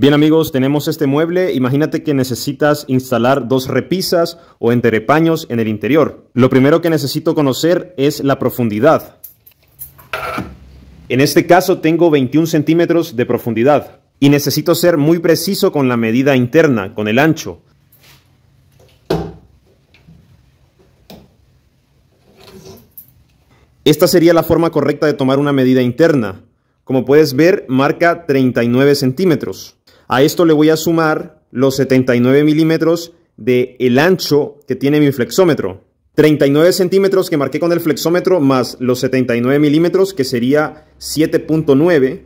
Bien amigos, tenemos este mueble. Imagínate que necesitas instalar dos repisas o entrepaños en el interior. Lo primero que necesito conocer es la profundidad. En este caso tengo 21 centímetros de profundidad y necesito ser muy preciso con la medida interna, con el ancho. Esta sería la forma correcta de tomar una medida interna. Como puedes ver, marca 39 centímetros. A esto le voy a sumar los 79 milímetros de el ancho que tiene mi flexómetro. 39 centímetros que marqué con el flexómetro más los 79 milímetros que sería 7.9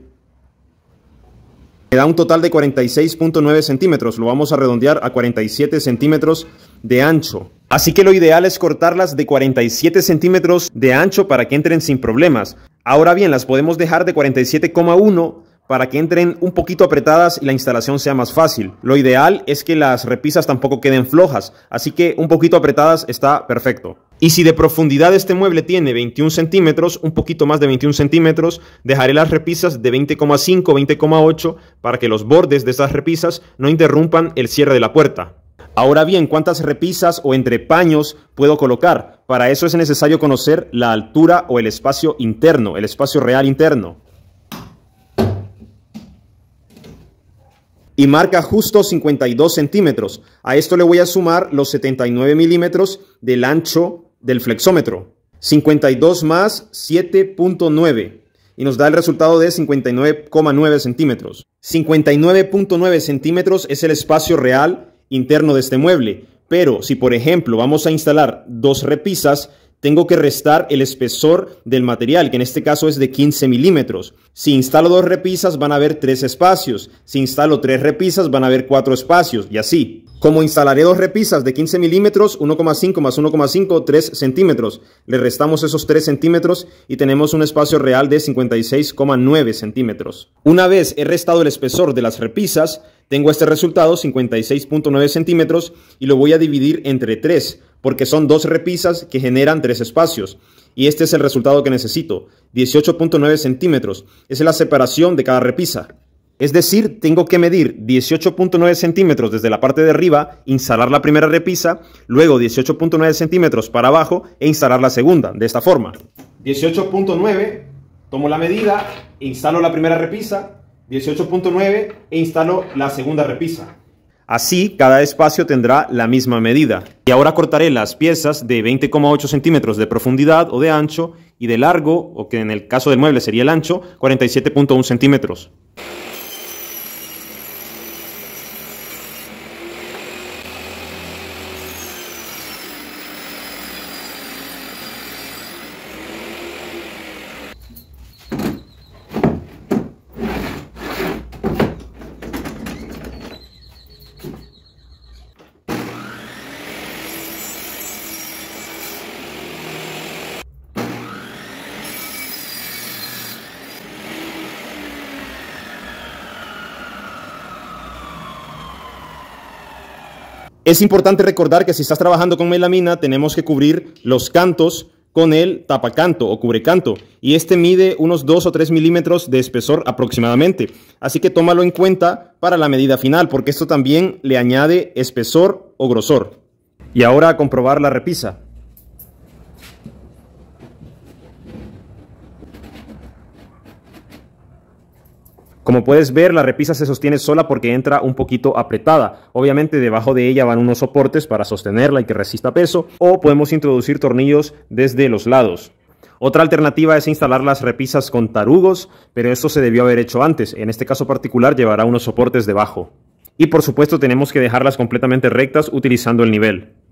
me da un total de 46.9 centímetros, lo vamos a redondear a 47 centímetros de ancho. Así que lo ideal es cortarlas de 47 centímetros de ancho para que entren sin problemas. Ahora bien, las podemos dejar de 47,1 para que entren un poquito apretadas y la instalación sea más fácil. Lo ideal es que las repisas tampoco queden flojas, así que un poquito apretadas está perfecto. Y si de profundidad este mueble tiene 21 centímetros, un poquito más de 21 centímetros, dejaré las repisas de 20,5, 20,8 para que los bordes de esas repisas no interrumpan el cierre de la puerta. Ahora bien, ¿cuántas repisas o entrepaños puedo colocar? Para eso es necesario conocer la altura o el espacio interno, el espacio real interno. y marca justo 52 centímetros. A esto le voy a sumar los 79 milímetros del ancho del flexómetro. 52 más 7.9 y nos da el resultado de 59,9 centímetros. 59.9 centímetros es el espacio real interno de este mueble, pero si por ejemplo vamos a instalar dos repisas, tengo que restar el espesor del material, que en este caso es de 15 milímetros. Si instalo dos repisas van a haber tres espacios, si instalo tres repisas van a haber cuatro espacios y así. Como instalaré dos repisas de 15 milímetros, 1,5 más 1,5, 3 centímetros. Le restamos esos 3 centímetros y tenemos un espacio real de 56,9 centímetros. Una vez he restado el espesor de las repisas, tengo este resultado, 56.9 centímetros, y lo voy a dividir entre 3 porque son dos repisas que generan tres espacios. Y este es el resultado que necesito, 18.9 centímetros. Es la separación de cada repisa. Es decir, tengo que medir 18.9 centímetros desde la parte de arriba, instalar la primera repisa, luego 18.9 centímetros para abajo e instalar la segunda, de esta forma. 18.9, tomo la medida, instalo la primera repisa, 18.9 e instalo la segunda repisa. Así, cada espacio tendrá la misma medida. Y ahora cortaré las piezas de 20,8 centímetros de profundidad o de ancho y de largo, o que en el caso del mueble sería el ancho, 47,1 centímetros. Es importante recordar que si estás trabajando con melamina, tenemos que cubrir los cantos con el tapacanto o cubrecanto. Y este mide unos 2 o 3 milímetros de espesor aproximadamente. Así que tómalo en cuenta para la medida final, porque esto también le añade espesor o grosor. Y ahora a comprobar la repisa. Como puedes ver, la repisa se sostiene sola porque entra un poquito apretada. Obviamente debajo de ella van unos soportes para sostenerla y que resista peso, o podemos introducir tornillos desde los lados. Otra alternativa es instalar las repisas con tarugos, pero esto se debió haber hecho antes. En este caso particular llevará unos soportes debajo. Y por supuesto tenemos que dejarlas completamente rectas utilizando el nivel.